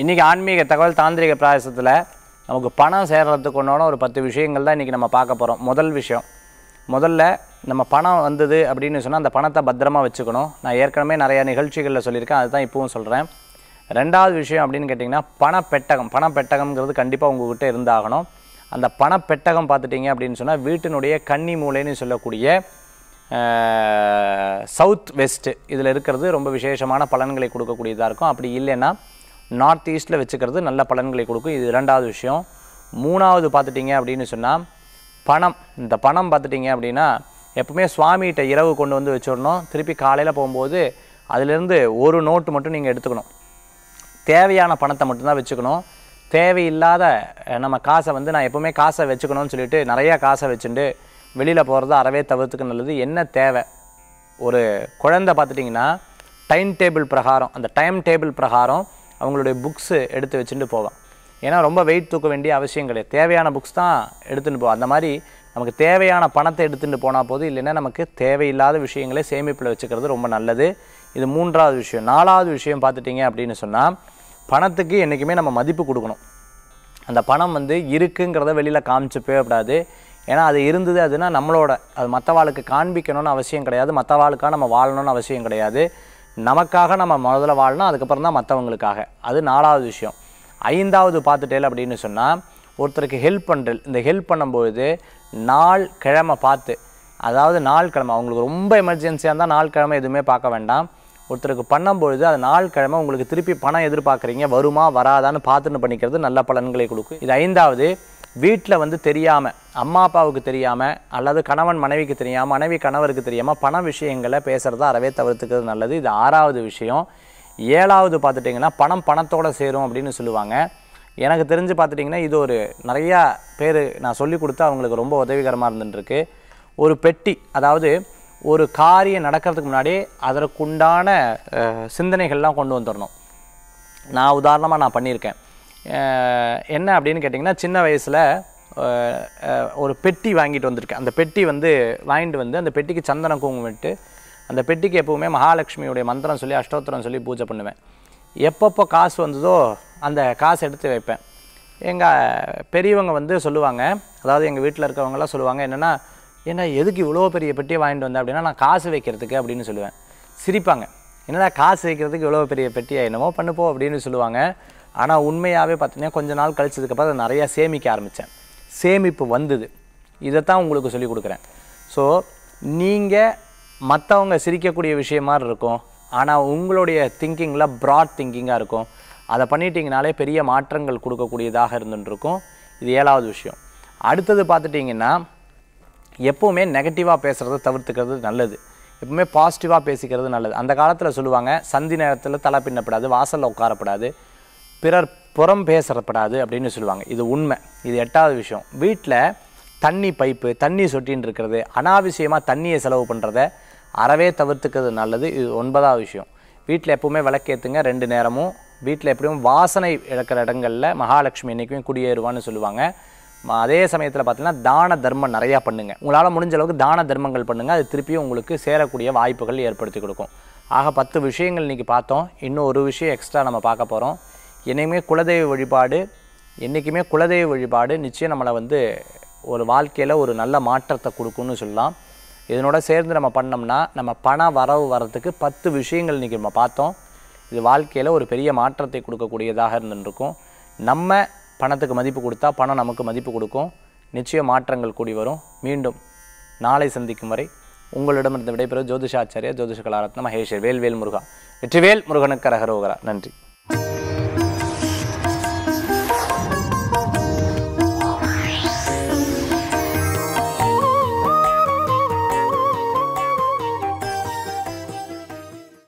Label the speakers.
Speaker 1: இன்றைக்கி ஆன்மீக தகவல் தாந்திரிக பிராயசத்தில் நமக்கு பணம் சேர்கிறதுக்கு ஒன்றான ஒரு பத்து விஷயங்கள் தான் இன்றைக்கி நம்ம பார்க்க போகிறோம் முதல் விஷயம் முதல்ல நம்ம பணம் வந்தது அப்படின்னு சொன்னால் அந்த பணத்தை பத்திரமாக வச்சுக்கணும் நான் ஏற்கனவே நிறையா நிகழ்ச்சிகளில் சொல்லியிருக்கேன் அதுதான் இப்போவும் சொல்கிறேன் ரெண்டாவது விஷயம் அப்படின்னு கேட்டிங்கன்னா பணப்பெட்டகம் பணப்பெட்டகம்ங்கிறது கண்டிப்பாக உங்கள்கிட்ட இருந்தாகணும் அந்த பணப்பெட்டகம் பார்த்துட்டிங்க அப்படின்னு சொன்னால் வீட்டினுடைய கன்னி மூலைன்னு சொல்லக்கூடிய சவுத் வெஸ்ட்டு இதில் இருக்கிறது ரொம்ப விசேஷமான பலன்களை கொடுக்கக்கூடியதாக இருக்கும் அப்படி இல்லைன்னா நார்த் ஈஸ்ட்டில் வச்சுக்கிறது நல்ல பலன்களை கொடுக்கும் இது ரெண்டாவது விஷயம் மூணாவது பார்த்துட்டிங்க அப்படின்னு சொன்னால் பணம் இந்த பணம் பார்த்துட்டிங்க அப்படின்னா எப்பவுமே சுவாமிகிட்ட இரவு கொண்டு வந்து வச்சிடணும் திருப்பி காலையில் போகும்போது அதிலேருந்து ஒரு நோட்டு மட்டும் நீங்கள் எடுத்துக்கணும் தேவையான பணத்தை மட்டும்தான் வச்சுக்கணும் தேவையில்லாத நம்ம காசை வந்து நான் எப்போவுமே காசை வச்சுக்கணும்னு சொல்லிட்டு நிறையா காசை வச்சுட்டு வெளியில் போகிறது அறவே தவிர்த்துக்கு நல்லது என்ன தேவை ஒரு குழந்தை பார்த்துட்டிங்கன்னா டைம் டேபிள் பிரகாரம் அந்த டைம் டேபிள் பிரகாரம் அவங்களுடைய புக்ஸு எடுத்து வச்சுட்டு போவேன் ஏன்னா ரொம்ப வெயிட் தூக்க வேண்டிய அவசியம் கிடையாது தேவையான புக்ஸ் தான் எடுத்துகிட்டு போவோம் அந்த மாதிரி நமக்கு தேவையான பணத்தை எடுத்துகிட்டு போனால் போது இல்லைன்னா நமக்கு தேவையில்லாத விஷயங்களை சேமிப்பில் வச்சுக்கிறது ரொம்ப நல்லது இது மூன்றாவது விஷயம் நாலாவது விஷயம் பார்த்துட்டிங்க அப்படின்னு சொன்னால் பணத்துக்கு என்றைக்குமே நம்ம மதிப்பு கொடுக்கணும் அந்த பணம் வந்து இருக்குங்கிறத வெளியில் காமிச்சு கூடாது ஏன்னா அது இருந்தது அதுனா நம்மளோட அது மற்றவாளுக்கு காண்பிக்கணும்னு அவசியம் கிடையாது மற்றவாளுக்காக நம்ம வாழணும்னு அவசியம் கிடையாது நமக்காக நம்ம முதல்ல வாழணும் அதுக்கப்புறம் தான் மற்றவங்களுக்காக அது நாலாவது விஷயம் ஐந்தாவது பார்த்துட்டேல் அப்படின்னு சொன்னால் ஒருத்தருக்கு ஹெல்ப் பண்ணுறது இந்த ஹெல்ப் பண்ணும்போது நாள் கிழமை பார்த்து அதாவது நாள் கிழமை அவங்களுக்கு ரொம்ப எமர்ஜென்சியாக இருந்தால் நாள் கிழமை எதுவுமே பார்க்க வேண்டாம் ஒருத்தருக்கு பண்ணும்பொழுது அது நாள் கிழமை உங்களுக்கு திருப்பி பணம் எதிர்பார்க்குறீங்க வருமா வராதான்னு பார்த்துன்னு பண்ணிக்கிறது நல்ல பலன்களை கொடுக்கும் இது ஐந்தாவது வீட்டில் வந்து தெரியாமல் அம்மா அப்பாவுக்கு தெரியாமல் அல்லது கணவன் மனைவிக்கு தெரியாமல் மனைவி கணவருக்கு தெரியாமல் பண விஷயங்களை பேசுகிறத அறவே தவிர்த்துக்கிறது நல்லது இது ஆறாவது விஷயம் ஏழாவது பார்த்துட்டிங்கன்னா பணம் பணத்தோடு சேரும் அப்படின்னு சொல்லுவாங்க எனக்கு தெரிஞ்சு பார்த்துட்டிங்கன்னா இது ஒரு நிறையா பேர் நான் சொல்லி கொடுத்து அவங்களுக்கு ரொம்ப உதவிகரமாக இருந்துட்டுருக்கு ஒரு பெட்டி அதாவது ஒரு காரியம் நடக்கிறதுக்கு முன்னாடி அதற்குண்டான சிந்தனைகள்லாம் கொண்டு வந்துடணும் நான் உதாரணமாக நான் பண்ணியிருக்கேன் என்ன அப்படின்னு கேட்டிங்கன்னா சின்ன வயசில் ஒரு பெட்டி வாங்கிட்டு வந்திருக்கேன் அந்த பெட்டி வந்து வாங்கிட்டு வந்து அந்த பெட்டிக்கு சந்தனம் குங்குமிட்டு அந்த பெட்டிக்கு எப்போவுமே மகாலட்சுமியுடைய மந்திரம் சொல்லி அஷ்டோத்திரம் சொல்லி பூஜை பண்ணுவேன் எப்பப்போ காசு வந்ததோ அந்த காசு எடுத்து வைப்பேன் எங்கள் பெரியவங்க வந்து சொல்லுவாங்க அதாவது எங்கள் வீட்டில் இருக்கிறவங்கலாம் சொல்லுவாங்க என்னென்னா ஏன்னா எதுக்கு இவ்வளோ பெரிய பெட்டியை வாங்கிட்டு வந்தேன் அப்படின்னா நான் காசு வைக்கிறதுக்கு அப்படின்னு சொல்லுவேன் சிரிப்பாங்க என்னடா காசு வைக்கிறதுக்கு இவ்வளோ பெரிய பெட்டியாக என்னமோ பண்ணுப்போம் அப்படின்னு சொல்லுவாங்க ஆனால் உண்மையாகவே பார்த்தீங்கன்னா கொஞ்ச நாள் கழிச்சதுக்கப்புறம் அதை நிறையா சேமிக்க ஆரம்பித்தேன் சேமிப்பு வந்தது இதைத்தான் உங்களுக்கு சொல்லிக் கொடுக்குறேன் ஸோ நீங்கள் மற்றவங்க சிரிக்கக்கூடிய விஷயமா இருக்கும் ஆனால் உங்களுடைய திங்கிங்கில் ப்ராட் திங்கிங்காக இருக்கும் அதை பண்ணிட்டீங்கனாலே பெரிய மாற்றங்கள் கொடுக்கக்கூடியதாக இருந்துருக்கும் இது ஏழாவது விஷயம் அடுத்தது பார்த்துட்டிங்கன்னா எப்போவுமே நெகட்டிவாக பேசுகிறத தவிர்த்துக்கிறது நல்லது எப்பவுமே பாசிட்டிவாக பேசிக்கிறது நல்லது அந்த காலத்தில் சொல்லுவாங்க சந்தி நேரத்தில் தலை பின்னப்படாது வாசலில் உட்காரப்படாது பிறர் புறம் பேசப்படாது அப்படின்னு சொல்லுவாங்க இது உண்மை இது எட்டாவது விஷயம் வீட்டில் தண்ணி பைப்பு தண்ணி சொட்டின்னு இருக்கிறது அனாவசியமாக தண்ணியை செலவு பண்ணுறத அறவே தவிர்த்துக்கிறது நல்லது இது ஒன்பதாவது விஷயம் வீட்டில் எப்போவுமே விளக்கேற்றுங்க ரெண்டு நேரமும் வீட்டில் எப்படியும் வாசனை இழக்கிற இடங்களில் மகாலட்சுமி என்றைக்குமே குடியேறுவான்னு சொல்லுவாங்க அதே சமயத்தில் பார்த்தீங்கன்னா தான தர்மம் நிறையா பண்ணுங்கள் உங்களால் முடிஞ்ச அளவுக்கு தான தர்மங்கள் பண்ணுங்கள் அது திருப்பியும் உங்களுக்கு சேரக்கூடிய வாய்ப்புகள் ஏற்படுத்தி கொடுக்கும் ஆக பத்து விஷயங்கள் இன்றைக்கி பார்த்தோம் இன்னும் ஒரு விஷயம் எக்ஸ்ட்ரா நம்ம பார்க்க போகிறோம் என்றைக்குமே குலதெய்வ வழிபாடு என்றைக்குமே குலதெய்வ வழிபாடு நிச்சயம் நம்மளை வந்து ஒரு வாழ்க்கையில் ஒரு நல்ல மாற்றத்தை கொடுக்குன்னு சொல்லலாம் இதனோட சேர்ந்து நம்ம பண்ணோம்னா நம்ம பண வரவு வரத்துக்கு பத்து விஷயங்கள் இன்றைக்கி நம்ம பார்த்தோம் இது வாழ்க்கையில் ஒரு பெரிய மாற்றத்தை கொடுக்கக்கூடியதாக இருந்துருக்கும் நம்ம பணத்துக்கு மதிப்பு கொடுத்தா பணம் நமக்கு மதிப்பு கொடுக்கும் நிச்சய மாற்றங்கள் கூடி வரும் மீண்டும் நாளை சந்திக்கும் வரை உங்களிடமிருந்து விடைபெறும் ஜோதிஷாச்சாரிய ஜோதிஷ கலாரத்ன மகேஷர் வேல்வேல் முருகா வெற்றிவேல் முருகனுக்கு ரகரோகரா நன்றி